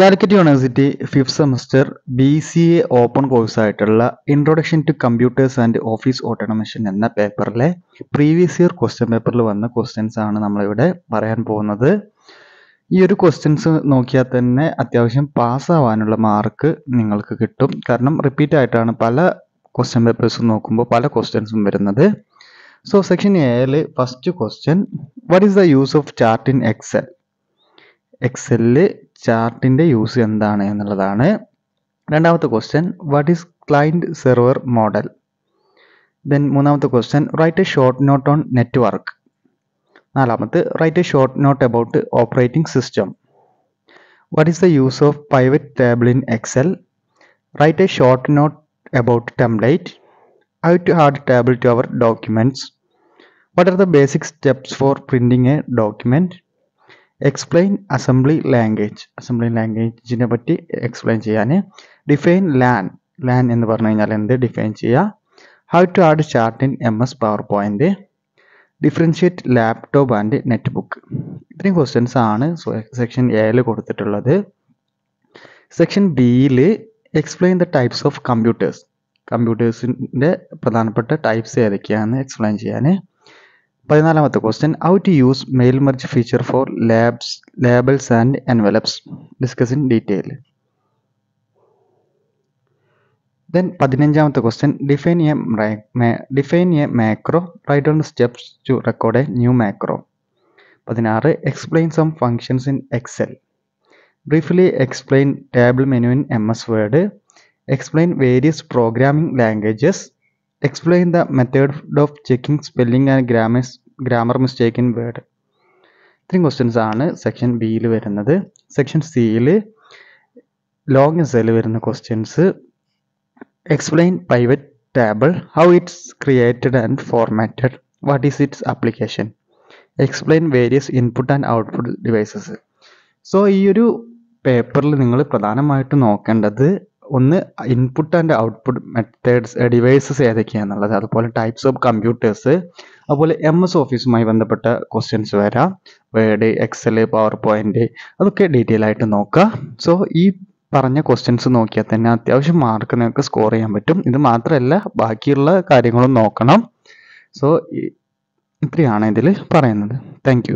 Calicut university fifth semester B C A open കോഴ്സായിട്ടുള്ള introduction to computers and office automation എന്ന പേപ്പറിലെ previous year question പേപ്പറിൽ വന്ന questions ആണ് നമ്മളിവിടെ പറയാൻ പോകുന്നത് ഈ ഒരു ക്വസ്റ്റ്യൻസ് നോക്കിയാൽ തന്നെ അത്യാവശ്യം പാസ്സാവാനുള്ള മാർക്ക് നിങ്ങൾക്ക് കിട്ടും കാരണം റിപ്പീറ്റ് ആയിട്ടാണ് പല ക്വസ്റ്റ്യൻ പേപ്പേഴ്സും നോക്കുമ്പോൾ പല ക്വസ്റ്റ്യൻസും വരുന്നത് സോ സെക്ഷൻ എയിൽ first question what is the use of chart in Excel എക്സെല്ലിൽ ചാർട്ടിൻ്റെ യൂസ് എന്താണ് എന്നുള്ളതാണ് രണ്ടാമത്തെ question what is client server model then മൂന്നാമത്തെ question write a short note on network നാലാമത്ത് write a short note about operating system what is the use of private table in Excel write a short note about template how to add table to our documents what are the basic steps for printing a document explain assembly language assembly ലാംഗ്വേജിനെ പറ്റി explain ചെയ്യാൻ define LAN LAN എന്ന് പറഞ്ഞു കഴിഞ്ഞാൽ എന്ത് define ചെയ്യുക how to add chart in M S PowerPoint differentiate laptop and netbook ഇത്രയും questions ആണ് സെക്ഷൻ എയിൽ കൊടുത്തിട്ടുള്ളത് സെക്ഷൻ ബിയിൽ explain the types of computers കമ്പ്യൂട്ടേഴ്സിൻ്റെ പ്രധാനപ്പെട്ട ടൈപ്സ് ഏതൊക്കെയാണെന്ന് എക്സ്പ്ലെയിൻ ചെയ്യാൻ പതിനാലാമത്തെ question how to use mail merge feature for labs labels and envelopes discuss in detail then പതിനഞ്ചാമത്തെ question define a define a macro write on steps to record a new macro പതിനാറ് explain some functions in Excel briefly explain table menu in M S Word explain various programming languages explain the method of checking spelling and grammars grammar mistake in Word ഇത്രയും questions ആണ് section ബിയിൽ വരുന്നത് section സിയിൽ long എസ്സേയിൽ വരുന്ന questions explain private table how it's created and formatted what is its application explain various input and output devices so ഈ ഒരു പേപ്പറിൽ നിങ്ങൾ പ്രധാനമായിട്ടും നോക്കേണ്ടത് ഒന്ന് input and output methods devices ഏതൊക്കെയാണെന്നുള്ളത് അതുപോലെ ടൈപ്സ് ഓഫ് കമ്പ്യൂട്ടേഴ്സ് അതുപോലെ എം എസ് ഓഫീസുമായി ബന്ധപ്പെട്ട ക്വസ്റ്റ്യൻസ് വരാം വേർഡ് എക്സൽ പവർ പോയിന്റ് അതൊക്കെ ഡീറ്റെയിൽ ആയിട്ട് നോക്കുക സോ ഈ പറഞ്ഞ ക്വസ്റ്റ്യൻസ് നോക്കിയാൽ തന്നെ അത്യാവശ്യം മാർക്ക് നിങ്ങൾക്ക് സ്കോർ ചെയ്യാൻ പറ്റും ഇത് മാത്രമല്ല ബാക്കിയുള്ള കാര്യങ്ങളും നോക്കണം സോ ഇത്രയാണ് ഇതിൽ പറയുന്നത് താങ്ക്